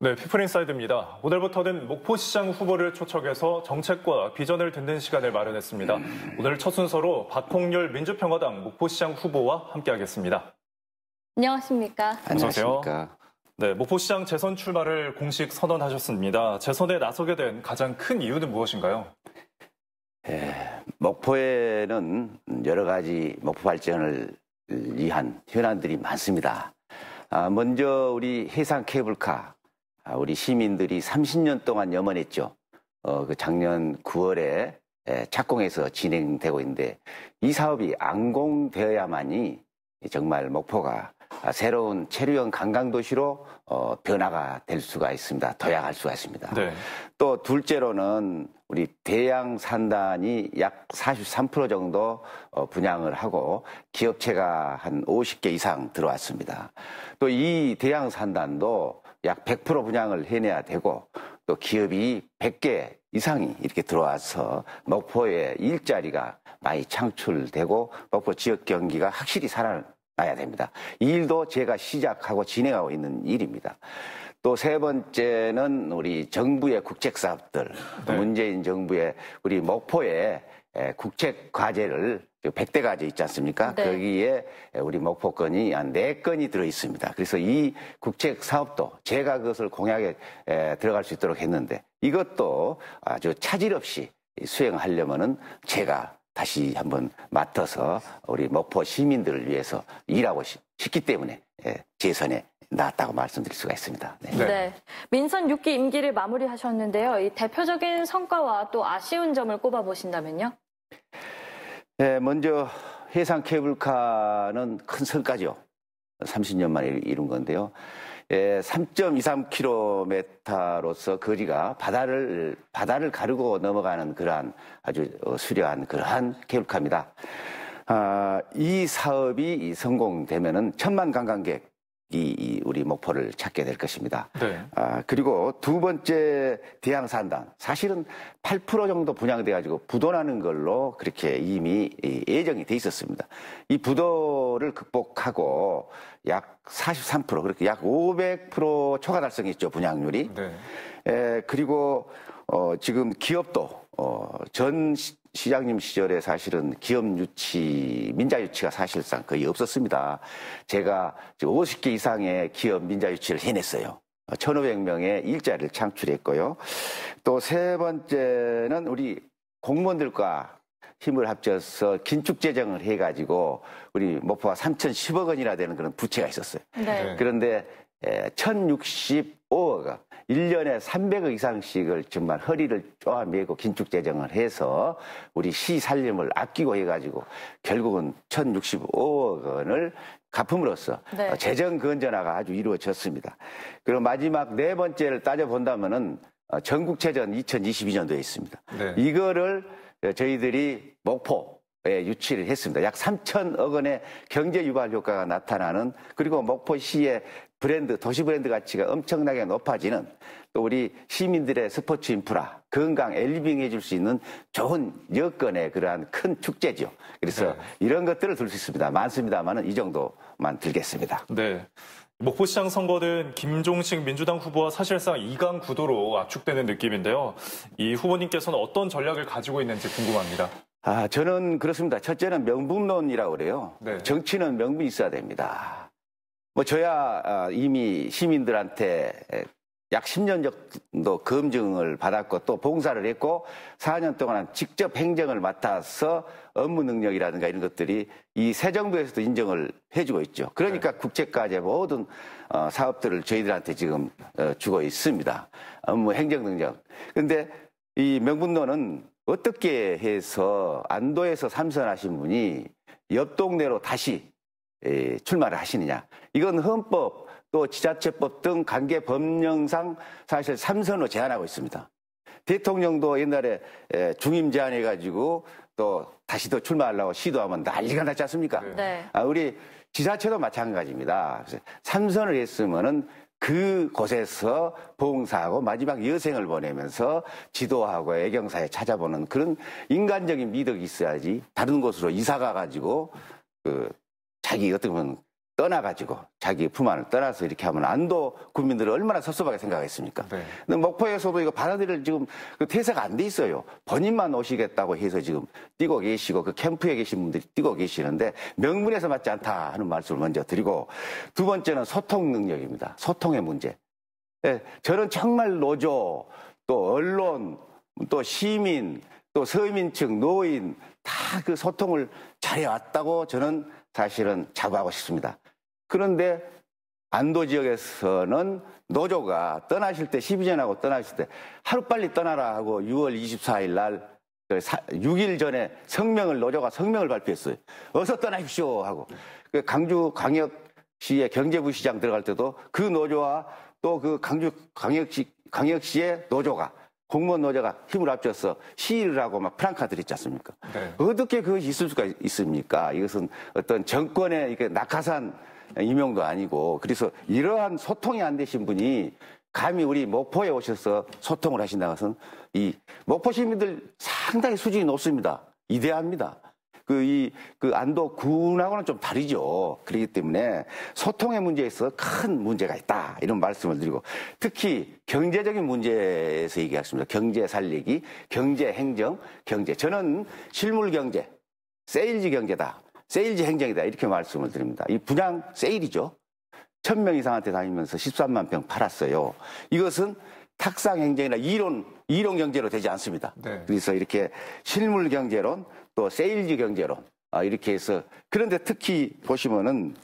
네, 피플인사이드입니다. 오늘부터는 목포시장 후보를 초청해서 정책과 비전을 듣는 시간을 마련했습니다. 오늘 첫 순서로 박홍렬 민주평화당 목포시장 후보와 함께하겠습니다. 안녕하십니까. 안녕하세요. 네, 목포시장 재선 출마를 공식 선언하셨습니다. 재선에 나서게 된 가장 큰 이유는 무엇인가요? 예, 목포에는 여러 가지 목포 발전을 위한 현안들이 많습니다. 아, 먼저 우리 해상 케이블카 아, 우리 시민들이 30년 동안 염원했죠. 어, 그 작년 9월에 예, 착공해서 진행되고 있는데 이 사업이 안공되어야만이 정말 목포가 새로운 체류형 관광도시로 어, 변화가 될 수가 있습니다. 도약할 수가 있습니다. 네. 또 둘째로는 우리 대양 산단이 약 43% 정도 어, 분양을 하고 기업체가 한 50개 이상 들어왔습니다. 또 이 대양 산단도 약100% 분양을 해내야 되고 또 기업이 100개 이상이 이렇게 들어와서 목포에 일자리가 많이 창출되고 목포 지역 경기가 확실히 살아나야 됩니다. 이 일도 제가 시작하고 진행하고 있는 일입니다. 또 세 번째는 우리 정부의 국책 사업들, 네. 문재인 정부의 우리 목포에 국책 과제를 100대 그 과제 있지 않습니까? 네. 거기에 우리 목포권이 한 4건이 들어 있습니다. 그래서 이 국책 사업도 제가 그것을 공약에 들어갈 수 있도록 했는데 이것도 아주 차질 없이 수행하려면은 제가 다시 한번 맡아서 우리 목포 시민들을 위해서 일하고 싶기 때문에 재선에 나왔다고 말씀드릴 수가 있습니다. 네. 네. 네. 민선 6기 임기를 마무리하셨는데요. 이 대표적인 성과와 또 아쉬운 점을 꼽아보신다면요? 네, 먼저 해상 케이블카는 큰 성과죠. 30년 만에 이룬 건데요. 예, 3.23km로서 거리가 바다를 바다를 가르고 넘어가는 그러한 아주 수려한 그러한 케이블카입니다. 아, 이 사업이 성공되면은 천만 관광객 이, 우리 목표를 찾게 될 것입니다. 네. 아, 그리고 두 번째 대항 산단 사실은 8% 정도 분양돼 가지고 부도나는 걸로 그렇게 이미 예정이 돼 있었습니다. 이 부도를 극복하고 약43% 그렇게 약 500% 초과 달성했죠 분양률이. 네. 에, 그리고 어, 지금 기업도 어, 전 시장님 시절에 사실은 기업 유치, 민자 유치가 사실상 거의 없었습니다. 제가 50개 이상의 기업 민자 유치를 해냈어요. 1,500명의 일자리를 창출했고요. 또 세 번째는 우리 공무원들과 힘을 합쳐서 긴축 재정을 해가지고 우리 목포가 3,010억 원이나 되는 그런 부채가 있었어요. 네. 그런데 1,065억 원. 1년에 300억 이상씩을 정말 허리를 쪼아매고 긴축 재정을 해서 우리 시 살림을 아끼고 해가지고 결국은 1,065억 원을 갚음으로써 네. 재정 건전화가 아주 이루어졌습니다. 그리고 마지막 네 번째를 따져본다면은 어, 전국체전 2022년도에 있습니다. 네. 이거를 저희들이 목포, 에 유치를 했습니다. 약 3천억 원의 경제 유발 효과가 나타나는 그리고 목포시의 브랜드, 도시 브랜드 가치가 엄청나게 높아지는 또 우리 시민들의 스포츠 인프라, 건강, 엘리빙 해줄 수 있는 좋은 여건의 그러한 큰 축제죠. 그래서 네. 이런 것들을 들 수 있습니다. 많습니다만은 이 정도만 들겠습니다. 네. 목포시장 선거는 김종식 민주당 후보와 사실상 이강 구도로 압축되는 느낌인데요. 이 후보님께서는 어떤 전략을 가지고 있는지 궁금합니다. 아, 저는 그렇습니다. 첫째는 명분론이라고 그래요. 네. 정치는 명분이 있어야 됩니다. 뭐 저야 아, 이미 시민들한테 약 10년 정도 검증을 받았고 또 봉사를 했고 4년 동안 직접 행정을 맡아서 업무 능력이라든가 이런 것들이 이 새 정부에서도 인정을 해주고 있죠. 그러니까 네. 국제까지 모든 어, 사업들을 저희들한테 지금 어, 주고 있습니다. 업무 행정 능력. 그런데이 명분론은 어떻게 해서 안도에서 삼선하신 분이 옆 동네로 다시 출마를 하시느냐. 이건 헌법 또 지자체법 등 관계 법령상 사실 삼선으로 제한하고 있습니다. 대통령도 옛날에 중임 제한해가지고 또 다시 또 출마하려고 시도하면 난리가 났지 않습니까? 네. 네. 아, 우리 지자체도 마찬가지입니다. 삼선을 했으면은 그곳에서 봉사하고 마지막 여생을 보내면서 지도하고 애경사에 찾아보는 그런 인간적인 미덕이 있어야지 다른 곳으로 이사가 가지고 그 자기 어떻게 보면 떠나가지고 자기 품 안을 떠나서 이렇게 하면 안도 국민들을 얼마나 섭섭하게 생각했습니까? 네. 근데 목포에서도 이거 받아들일 지금 그 퇴사가 안 돼 있어요. 본인만 오시겠다고 해서 지금 뛰고 계시고 그 캠프에 계신 분들이 뛰고 계시는데 명분에서 맞지 않다 하는 말씀을 먼저 드리고 두 번째는 소통 능력입니다. 소통의 문제. 예, 저는 정말 노조 또 언론 또 시민 또 서민층, 노인 다 그 소통을 잘해왔다고 저는 사실은 자부하고 싶습니다. 그런데 안도 지역에서는 노조가 떠나실 때 12전하고 떠나실 때 하루빨리 떠나라 하고 6월 24일 날 6일 그 전에 성명을 노조가 성명을 발표했어요. 어서 떠나십시오 하고 그 강주 광역시의 경제부시장 들어갈 때도 그 노조와 또 그 강주 광역시 광역시의 노조가 공무원 노조가 힘을 합쳐서 시위를 하고 막 프랑카들 있지 않습니까? 네. 어떻게 그것이 있을 수가 있습니까? 이것은 어떤 정권의 이게 낙하산 임용도 아니고 그래서 이러한 소통이 안 되신 분이 감히 우리 목포에 오셔서 소통을 하신다는 것은 이 목포 시민들 상당히 수준이 높습니다. 이대합니다. 그 이그 그 안도 군하고는 좀 다르죠. 그렇기 때문에 소통의 문제에서 큰 문제가 있다 이런 말씀을 드리고 특히 경제적인 문제에서 얘기하겠습니다. 경제 살리기, 경제 행정, 경제 저는 실물 경제, 세일즈 경제다, 세일즈 행정이다 이렇게 말씀을 드립니다. 이 분양 세일이죠. 천 명 이상한테 다니면서 13만 평 팔았어요. 이것은 탁상 행정이나 이론 이론 경제로 되지 않습니다. 네. 그래서 이렇게 실물 경제론, 또 세일즈 경제로 아, 이렇게 해서 그런데 특히 보시면은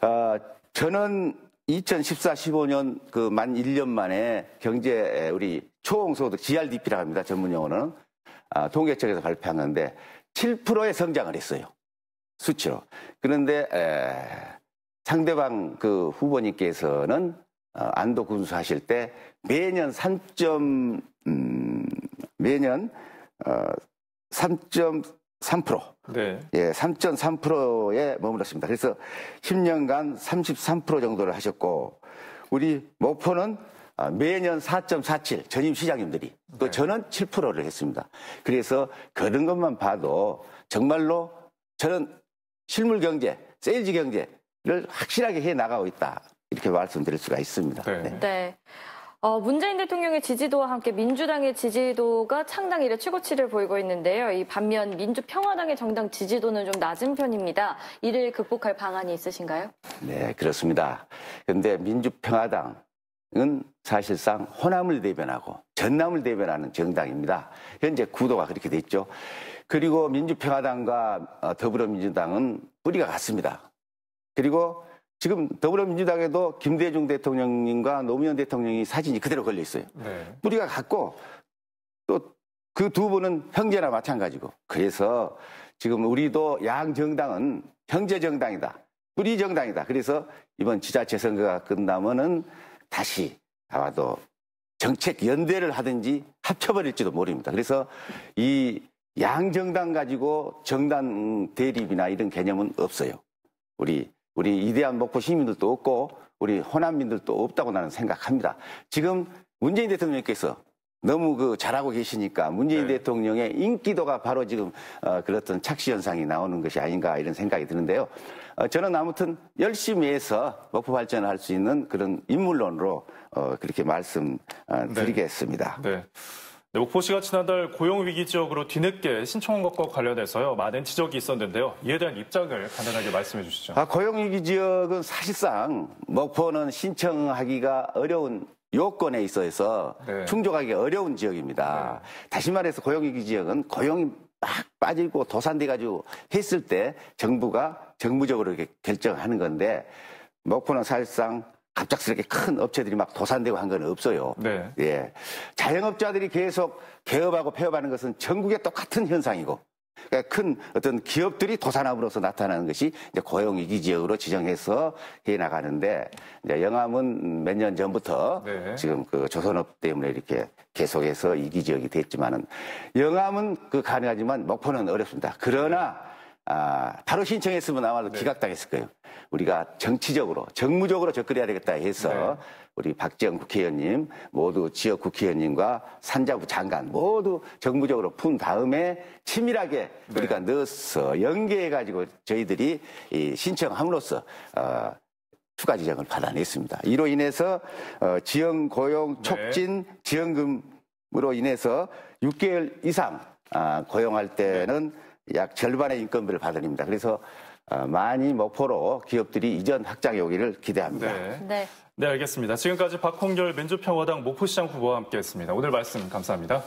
아, 저는 2014, 15년 그 만 1년 만에 경제 우리 초응소득 GRDP라고 합니다. 전문 용어는 아, 통계청에서 발표한 건데 7%의 성장을 했어요. 수치로. 그런데 에, 상대방 그 후보님께서는 어, 안도 군수하실 때 매년 3 음, 매년 어, 3.3%. 네. 예, 3.3%에 머물렀습니다. 그래서 10년간 33% 정도를 하셨고 우리 목포는 아, 매년 4.47 전임 시장님들이 또 네. 저는 7%를 했습니다. 그래서 그런 것만 봐도 정말로 저는 실물 경제, 세일즈 경제를 확실하게 해 나가고 있다. 이렇게 말씀드릴 수가 있습니다. 네. 네. 네. 어, 문재인 대통령의 지지도와 함께 민주당의 지지도가 창당 일의 최고치를 보이고 있는데요. 이 반면 민주평화당의 정당 지지도는 좀 낮은 편입니다. 이를 극복할 방안이 있으신가요? 네, 그렇습니다. 그런데 민주평화당은 사실상 호남을 대변하고 전남을 대변하는 정당입니다. 현재 구도가 그렇게 돼 있죠. 그리고 민주평화당과 어, 더불어민주당은 뿌리가 같습니다. 그리고 지금 더불어민주당에도 김대중 대통령님과 노무현 대통령이 사진이 그대로 걸려 있어요. 네. 뿌리가 같고 또 그 두 분은 형제나 마찬가지고 그래서 지금 우리도 양 정당은 형제 정당이다. 뿌리 정당이다. 그래서 이번 지자체 선거가 끝나면은 다시 아마도 정책 연대를 하든지 합쳐버릴지도 모릅니다. 그래서 이 양정당 가지고 정당 대립이나 이런 개념은 없어요. 우리 우리 이대한 목포 시민들도 없고 우리 호남민들도 없다고 나는 생각합니다. 지금 문재인 대통령께서 너무 그 잘하고 계시니까 문재인 네. 대통령의 인기도가 바로 지금 어, 그렇던 착시 현상이 나오는 것이 아닌가 이런 생각이 드는데요. 어, 저는 아무튼 열심히 해서 목포 발전을 할수 있는 그런 인물론으로 어, 그렇게 말씀드리겠습니다. 어, 네. 네. 네, 목포시가 지난달 고용위기 지역으로 뒤늦게 신청한 것과 관련해서요, 많은 지적이 있었는데요. 이에 대한 입장을 간단하게 말씀해 주시죠. 아, 고용위기 지역은 사실상 목포는 신청하기가 어려운 요건에 있어서 네. 충족하기 어려운 지역입니다. 네. 다시 말해서 고용위기 지역은 고용이 막 빠지고 도산돼가지고 했을 때 정부가 정부적으로 이렇게 결정하는 건데 목포는 사실상 갑작스럽게 큰 업체들이 막 도산되고 한 건 없어요. 네. 예. 자영업자들이 계속 개업하고 폐업하는 것은 전국에 똑같은 현상이고 그러니까 큰 어떤 기업들이 도산함으로써 나타나는 것이 이제 고용 위기 지역으로 지정해서 해 나가는데 이제 영암은 몇 년 전부터 네. 지금 그 조선업 때문에 이렇게 계속해서 이기 지역이 됐지만은 영암은 그 가능하지만 목포는 어렵습니다. 그러나 아, 바로 신청했으면 아마도 네. 기각당했을 거예요. 우리가 정치적으로, 정무적으로 접근해야 되겠다 해서 네. 우리 박지영 국회의원님, 모두 지역 국회의원님과 산자부 장관 모두 정무적으로 푼 다음에 치밀하게 네. 우리가 넣어서 연계해가지고 저희들이 이 신청함으로써 어, 추가 지정을 받아냈습니다. 이로 인해서 어, 지역 고용 네. 촉진 지원금으로 인해서 6개월 이상 아, 고용할 때는 네. 약 절반의 인건비를 받아냅니다. 그래서 어, 많이 목포로 기업들이 이전 확장에 오기를 기대합니다. 네. 네. 네, 알겠습니다. 지금까지 박홍결 민주평화당 목포시장 후보와 함께했습니다. 오늘 말씀 감사합니다.